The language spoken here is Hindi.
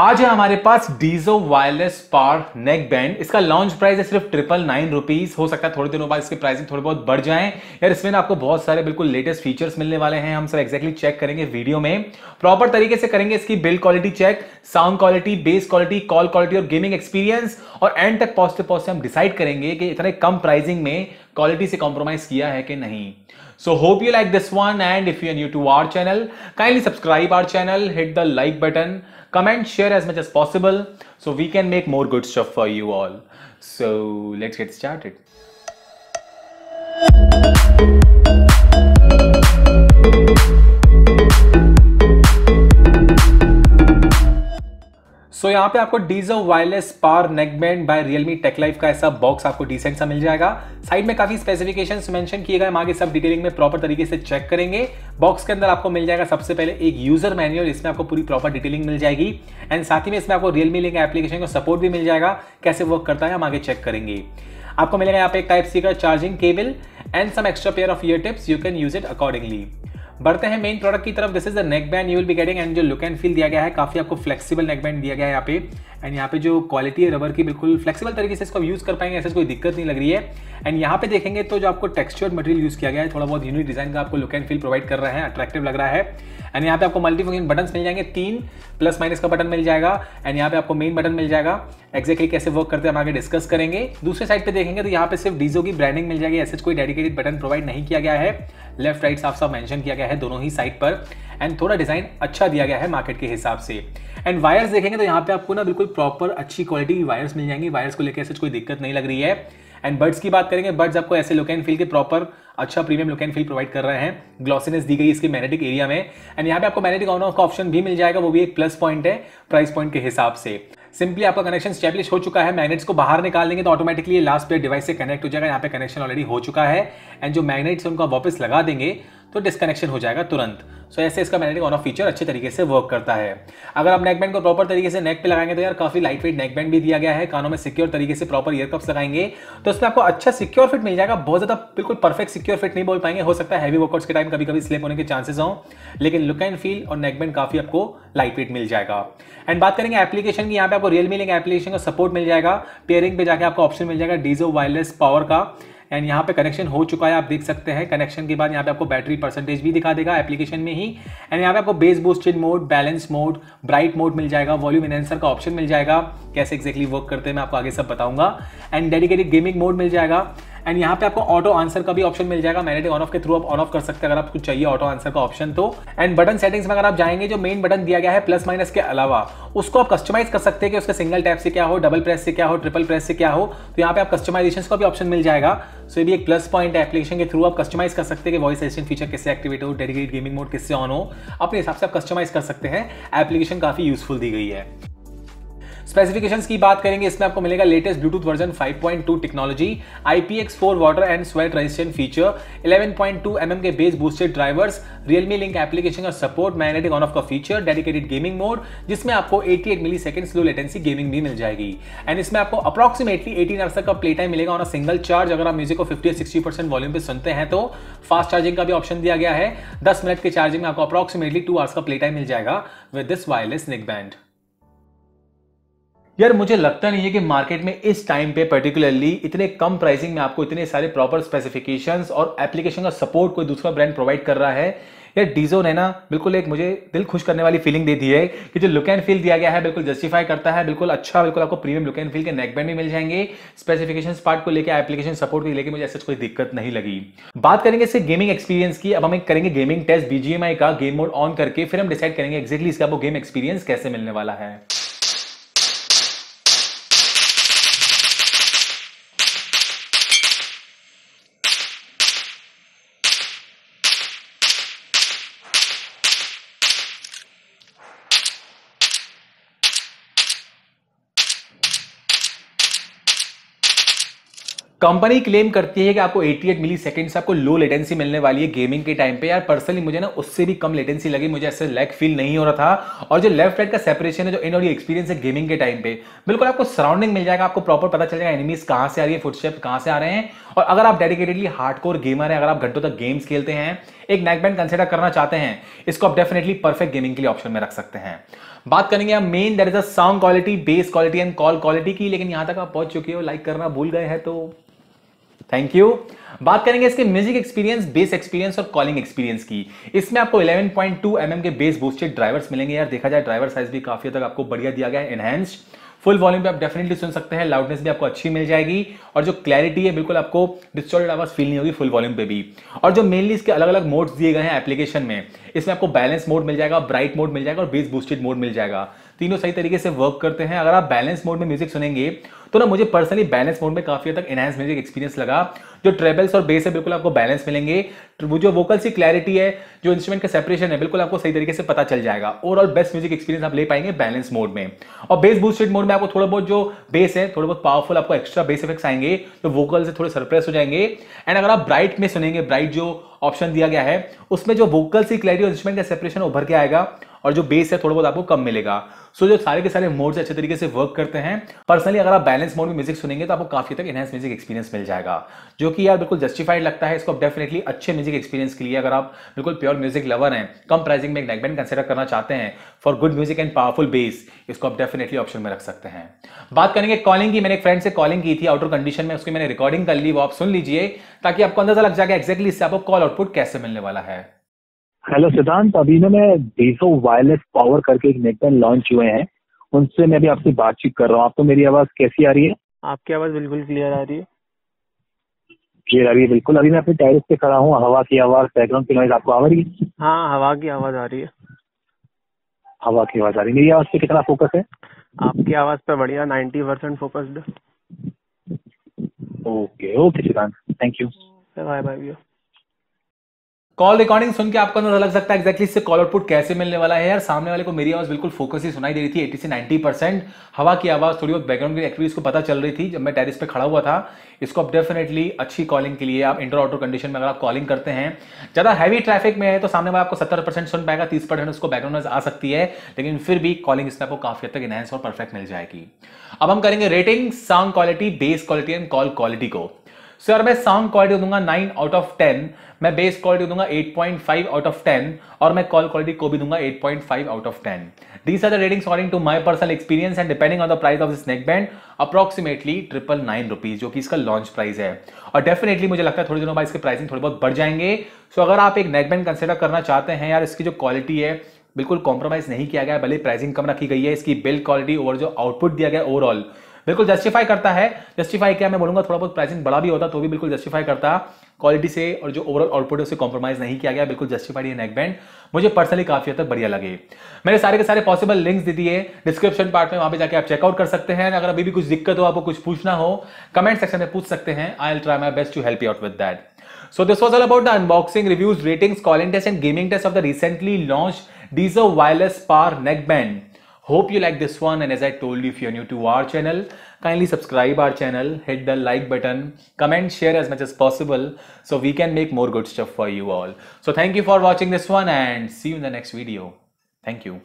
आज है हमारे पास Dizo wireless power neck band इसका लॉन्च प्राइस है सिर्फ ट्रिपल नाइन रुपीज हो सकता है थोड़े दिनों बाद इसके प्राइसिंग थोड़े बहुत बढ़ जाए यार इसमें ना आपको बहुत सारे बिल्कुल लेटेस्ट फीचर्स मिलने वाले हैं हम सब एक्जैक्टली चेक करेंगे वीडियो में प्रॉपर तरीके से करेंगे इसकी build quality check sound quality bass quality call quality और गेमिंग एक्सपीरियंस और एंड तक पॉजिटिव पॉजिटिव हम डिसाइड करेंगे कि इतने कम प्राइसिंग में क्वालिटी से कॉम्प्रोमाइज किया है कि नहीं so hope you like this one and if you new to our channel kindly subscribe our channel hit the like button comment share as much as possible so we can make more good stuff for you all so let's get it so so, यहाँ पे आपको Dizo wireless power neckband by Realme tech life का ऐसा बॉक्स आपको डिसेंट सा मिल जाएगा साइड में काफी स्पेसिफिकेशंस मेंशन किए गए हम आगे सब डिटेलिंग में प्रॉपर तरीके से चेक करेंगे बॉक्स के अंदर आपको मिल जाएगा सबसे पहले एक यूजर मैन्यूअल इसमें आपको पूरी प्रॉपर डिटेलिंग मिल जाएगी एंड साथ ही में इसमें आपको रियलमी लिंक एप्लीकेशन का सपोर्ट भी मिल जाएगा कैसे वर्क करता है हम आगे चेक करेंगे आपको मिलेगा यहाँ पे एक टाइप सी का charging cable and some extra pair of ear tips you can use it accordingly बढ़ते हैं मेन प्रोडक्ट की तरफ this is the neck band you will be getting and जो लुक एंड फील दिया गया है काफी आपको फ्लेक्सिबल नेक बैंड दिया गया है यहाँ पे एंड यहाँ पे जो क्वालिटी है रबर की बिल्कुल फ्लेक्सिबल तरीके से इसको आप यूज़ कर पाएंगे ऐसे कोई दिक्कत नहीं लग रही है एंड यहाँ पे देखेंगे तो जो आपको टेक्सचर मटेरियल यूज़ किया गया है थोड़ा बहुत यूनिक डिज़ाइन का आपको लुक एंड फील प्रोवाइड कर रहा है अट्रैक्टिव लग रहा है एंड यहाँ पे आपको मल्टीफंक्शन बटन मिल जाएंगे तीन प्लस माइनस का बटन मिल जाएगा एंड यहाँ पे आपको मेन बटन मिल जाएगा एक्जैक्टली कैसे वर्क करते हैं हम आगे डिस्कस करेंगे दूसरे साइड पे देखेंगे तो यहाँ पे सिर्फ डीजो की ब्रांडिंग मिल जाएगी ऐसे कोई डेडिकेटेड बटन प्रोवाइड नहीं किया गया है लेफ्ट राइट साफ साफ मैंशन किया गया है दोनों ही साइड पर एंड थोड़ा डिज़ाइन अच्छा दिया गया है मार्केट के हिसाब से एंड वायर्स देखेंगे तो यहाँ पे आपको ना बिल्कुल प्रॉपर अच्छी क्वालिटी की वायर्स मिल जाएंगी वायर्स को लेकर ऐसे कोई दिक्कत नहीं लग रही है एंड बर्ड्स की बात करेंगे बर्ड्स आपको ऐसे लुक एंड फील के प्रॉपर अच्छा premium look and feel provide कर रहे हैं ग्लॉसिनेस दी गई इसके मैग्नेटिक एरिया में एंड यहाँ पे आपको मैग्नेटिक ऑन ऑफ का ऑप्शन भी मिल जाएगा वो भी एक प्लस पॉइंट है प्राइस पॉइंट के हिसाब से सिंपली आपका कनेक्शन स्टैब्लिश हो चुका है मैग्नेट्स को बाहर निकाल देंगे तो ऑटोमेटिकली लास्ट प्लेट डिवाइस से कनेक्ट हो जाएगा यहाँ पे कनेक्शन ऑलरेडी हो चुका है एंड जो मैग्नेट्स उनका वापस लगा देंगे तो डिस्कनेक्शन हो जाएगा तुरंत सो so, ऐसे इसका मैग्नेटिक ऑन ऑफ फीचर अच्छे तरीके से वर्क करता है अगर आप नेक बैंड को प्रॉपर तरीके से नेक पे लगाएंगे तो यार काफी लाइट वेट नेक बैंड भी दिया गया है कानों में सिक्योर तरीके से प्रॉपर ईयर कप्स लगाएंगे तो उसमें आपको अच्छा सिक्योर फिट मिल जाएगा बहुत ज्यादा बिल्कुल परफेक्ट सिक्योर फिट नहीं बोल पाएंगे हो सकता है हैवी वर्कआउट्स के टाइम कभी कभी स्लिप होने के चांसेस हों लेकिन लुक एंड फील और नेक बैंड काफी आपको लाइट वेट मिल जाएगा एंड बात करेंगे एप्लीकेशन की यहाँ पे आपको रियल मिलेंगे एप्लीकेशन का सपोर्ट मिल जाएगा पेयरिंग पे जाकर आपको ऑप्शन मिल जाएगा डीजो वायरलेस पावर का एंड यहाँ पे कनेक्शन हो चुका है आप देख सकते हैं कनेक्शन के बाद यहाँ पे आपको बैटरी परसेंटेज भी दिखा देगा एप्लीकेशन में ही एंड यहाँ पे आपको bass boosted mode balance mode bright mode मिल जाएगा वॉल्यूम एनहेंसर का ऑप्शन मिल जाएगा कैसे एक्जैक्टली वर्क करते हैं मैं आपको आगे सब बताऊंगा एंड डेडिकेटेड गेमिंग मोड मिल जाएगा एंड यहाँ पे आपको ऑटो आंसर का भी ऑप्शन मिल जाएगा मैनेट ऑन ऑफ के थ्रू आप ऑन ऑफ कर सकते हैं अगर आपको चाहिए ऑटो आंसर का ऑप्शन तो एंड बटन सेटिंग्स में अगर आप जाएंगे जो मेन बटन दिया गया है प्लस माइनस के अलावा उसको आप कस्टमाइज कर सकते हैं कि उसके सिंगल टैप से क्या हो डबल प्रेस से क्या हो ट्रिपल प्रेस से क्या हो तो यहाँ पे आप कस्टमाइजेशन का भी ऑप्शन मिल जाएगा सो so, ये भी एक प्लस पॉइंट है एप्लीकेशन के थ्रू आप कस्टमाइज कर सकते हैं कि वॉइस असिस्टेंट फीचर किससे एक्टिवेट हो डेडिकेट गेमिंग मोड किससे ऑन हो अपने हिसाब से आप कस्टमाइज कर सकते हैं एप्लीकेशन काफी यूजफुल दी गई है स्पेसिफिकेशंस की बात करेंगे इसमें आपको मिलेगा latest Bluetooth version 5.2 technology IPX4 water and sweat resistant feature 11.2 point mm के bass boosted drivers Realme link application का सपोर्ट मैग्नेटिक ऑन ऑफ का फीचर डेडिकेटेड गेमिंग मोड जिसमें आपको 88 millisecond slow latency gaming भी मिल जाएगी एंड इसमें आपको अप्रॉक्सिमेटली एटीन आवर्स का प्ले टाइम मिलेगा और सिंगल चार्ज अगर आप म्यूजिक को फिफ्टी सिक्सटी परसेंट वॉल्यूम पर सुनते हैं तो फास्ट चार्जिंग का भी ऑप्शन दिया गया है दस मिनट के चार्जिंग में आपको अप्रॉक्सिमेटली टू आवर्स का प्ले टाइम मिल जाएगा with this wireless neck band यार मुझे लगता नहीं है कि मार्केट में इस टाइम पे पर्टिकुलरली इतने कम प्राइसिंग में आपको इतने सारे प्रॉपर स्पेसिफिकेशंस और एप्लीकेशन का सपोर्ट कोई दूसरा ब्रांड प्रोवाइड कर रहा है यार डीजो ने ना बिल्कुल एक मुझे दिल खुश करने वाली फीलिंग दे दी है कि जो लुक एंड फील दिया गया है बिल्कुल जस्टिफाई करता है बिल्कुल अच्छा बिल्कुल आपको प्रीमियम लुक एंड फील के नेकबैंड भी मिल जाएंगे स्पेसिफिकेशन पार्ट को लेकर एप्लीकेशन सपोर्ट को लेकर मुझे ऐसा कोई दिक्कत नहीं लगी बात करेंगे इससे गेमिंग एक्सपीरियंस की अब हम एक करेंगे गेमिंग टेस्ट बीजीएमआई का गेम मोड ऑन करके फिर हम डिसाइड करेंगे एक्जैक्टली इसका गेम एक्सपीरियंस कैसे मिलने वाला है कंपनी क्लेम करती है कि आपको 88 मिली सेकेंड से आपको लो लेटेंसी मिलने वाली है गेमिंग के टाइम पे यार पर्सनली मुझे ना उससे भी कम लेटेंसी लगी मुझे ऐसे लैग फील नहीं हो रहा था और जो लेफ्ट राइट का सेपरेशन है जो इन और ये एक्सपीरियंस है गेमिंग के टाइम पे बिल्कुल आपको सराउंडिंग मिल जाएगा आपको प्रॉपर पता चल जाएगा एनिमीज कहाँ से आ रही है फुटस्टेप कहाँ से आ रहे हैं और अगर आप डेडिकेटेडली हार्ड गेमर है अगर आप घंटों तक गेम्स खेलते हैं एक नेकबैंड कंसिडर करना चाहते हैं इसको आप डेफिनेटली परफेक्ट गेमिंग के लिए ऑप्शन में रख सकते हैं बात करेंगे हम main that is a sound quality bass quality and call quality की लेकिन यहां तक आप पहुंच चुके हो लाइक करना भूल गए हैं तो थैंक यू बात करेंगे इसके म्यूजिक एक्सपीरियंस बेस एक्सपीरियंस और कॉलिंग एक्सपीरियंस की इसमें आपको 11.2 पॉइंट mm के बेस बूस्टेड ड्राइवर्स मिलेंगे यार देखा जाए ड्राइवर साइज भी काफी तक आपको बढ़िया दिया गया है एनहेंस्ड फुल वॉल्यूम पे आप डेफिनेटली सुन सकते हैं लाउडनेस भी आपको अच्छी मिल जाएगी और जो क्लैरिटी है बिल्कुल आपको डिस्टॉर्टेड आवाज फील नहीं होगी फुल वॉल्यूम पे भी और जो मेनली इसके अलग अलग मोड्स दिए गए हैं एप्लीकेशन में इसमें आपको बैलेंस मोड मिल जाएगा ब्राइट मोड मिल जाएगा और बेस बूस्टेड मोड मिल जाएगा तीनों सही तरीके से वर्क करते हैं अगर आप बैलेंस मोड में म्यूजिक सुनेंगे तो ना मुझे पर्सनली बैलेंस मोड में काफी हद तक एनहेंस म्यूजिक एक्सपीरियंस लगा जो ट्रेबल्स और बेस है बिल्कुल आपको बैलेंस मिलेंगे वो जो वोकल्स की क्लैरिटी है जो इंस्ट्रूमेंट का सेपरेशन है बिल्कुल आपको सही तरीके से पता चल जाएगा ओवरऑल बेस्ट म्यूजिक एक्सपीरियंस आप ले पाएंगे बैलेंस मोड में और बेस बूस्टेड मोड में आपको थोड़ा बहुत जो बेस है थोड़ा बहुत पावरफुल आपको एक्स्ट्रा बेस इफेक्ट्स आएंगे तो वोकल से थोड़े सरप्रेस हो जाएंगे एंड अगर आप ब्राइट में सुनेंगे ब्राइट जो ऑप्शन दिया गया है उसमें जो वोकल्स की क्लैरिटी और इंस्ट्रूमेंट का सेपरेशन उभर के आएगा और जो बेस है थोड़ा बहुत आपको कम मिलेगा सो so, जो सारे के सारे मोड्स अच्छे तरीके से वर्क करते हैं पर्सनली अगर आप बैलेंस मोड में म्यूजिक सुनेंगे तो आपको काफी तक एनहेंस म्यूजिक एक्सपीरियंस मिल जाएगा जो कि यार बिल्कुल जस्टिफाइड लगता है इसको डेफिनेटली अच्छे म्यूजिक एक्सपीरियंस के लिए अगर आप बिल्कुल प्योर म्यूजिक लवर हैं कम प्राइसिंग में एक नेकबैंड कंसिडर करना चाहते हैं for good music and powerful bass इसको आप डेफिनेटली ऑप्शन में रख सकते हैं बात करेंगे कॉलिंग की मैंने एक फ्रेंड से कॉलिंग की थी आउटर कंडीशन में उसकी मैंने रिकॉर्डिंग कर ली वो आप सुन लीजिए ताकि आपको अंदाजा लग जाएगा एक्जैक्टली इससे आपको कॉल आउटपुट कैसे मिलने वाला है हेलो सिद्धांत अभी ना मैं डेजो वायरलेस पावर करके एक नेटवर्क लॉन्च हुए हैं उनसे मैं भी आपसे बातचीत कर रहा हूँ आपको तो मेरी आवाज कैसी आ रही है आपकी आवाज बिल्कुल क्लियर आ रही है क्लियर आ रही है बिल्कुल अभी मैं अपने टेरिस पे खड़ा हूँ हवा की आवाज बैकग्राउंड की नॉइज आपको आ रही है हाँ हवा की आवाज आ रही है हवा की आवाज आ रही है मेरी आवाज पे कितना फोकस है आपकी आवाज पे बढ़िया ninety percent focused okay okay Siddhant thank you bye bye call recording सुन के आपको अंदाजा लग सकता है एक्जैक्टली इससे कॉल आउटपुट कैसे मिलने वाला है यार सामने वाले को मेरी आवाज बिल्कुल फोकस ही सुनाई दे रही थी 80 से 90 परसेंट हवा की आवाज थोड़ी बहुत बैकग्राउंड की एक्टिविटीज को पता चल रही थी जब मैं टेरिस पे खड़ा हुआ था इसको आप डेफिनेटली अच्छी कॉलिंग के लिए आप इंटर आउटर कंडीशन में अगर आप कॉलिंग करते हैं ज्यादा हैवी ट्रैफिक में है तो सामने वाला आपको सत्तर सुन पाएगा तीस उसको बैकग्राउंड आ सकती है लेकिन फिर भी कॉलिंग इसमें आपको काफी हद तक इनहेंस और परफेक्ट मिल जाएगी अब हम करेंगे rating sound quality bass quality and call quality को सर मैं साउंड क्वालिटी दूंगा नाइन आउट ऑफ टेन मैं बेस क्वालिटी दूंगा eight point five out of ten और मैं कॉल क्वालिटी को भी दूंगा eight point five out of ten these are the rating according to my personal experience and depending on the price of this neck band approximately triple nine rupees जो कि इसका लॉन्च प्राइस है और डेफिनेटली मुझे लगता है थोड़ी दिनों बाद इसके प्राइसिंग थोड़ी बहुत बढ़ जाएंगे सो so, अगर आप एक नेक बैंड कंसिडर करना चाहते हैं यार इसकी जो क्वालिटी है बिल्कुल कॉम्प्रोमाइज नहीं किया गया भले प्राइसिंग कम रखी गई है इसकी बिल्ड क्वालिटी और जो आउटपुट दिया गया ओवरऑल बिल्कुल जस्टिफाई करता है जस्टिफाई क्या मैं बोलूंगा थोड़ा बहुत प्राइसिंग बड़ा भी होता तो भी बिल्कुल जस्टिफाई करता क्वालिटी से और जो ओवरऑल आउटपुट है उसे कॉम्प्रोमाइज नहीं किया गया बिल्कुल जस्टिफाइड ये नेक बैंड मुझे पर्सनली काफी हद तक बढ़िया लगे मेरे सारे के सारे पॉसिबल लिंक्स दे दिए डिस्क्रिप्शन पार्ट में वहां पे जाके आप चेकआउट कर सकते हैं अगर अभी भी कुछ दिक्कत हो आपको कुछ पूछना हो कमेंट सेक्शन में पूछ सकते हैं I'll try my best to help you out with that so this was all about the unboxing reviews ratings call test and gaming test of the recently launch Dizo wireless पार Power band Hope you like this one and as I told you if you're new to our channel, kindly subscribe our channel, hit the like button, comment, share as much as possible so we can make more good stuff for you all. So thank you for watching this one and see you in the next video. Thank you.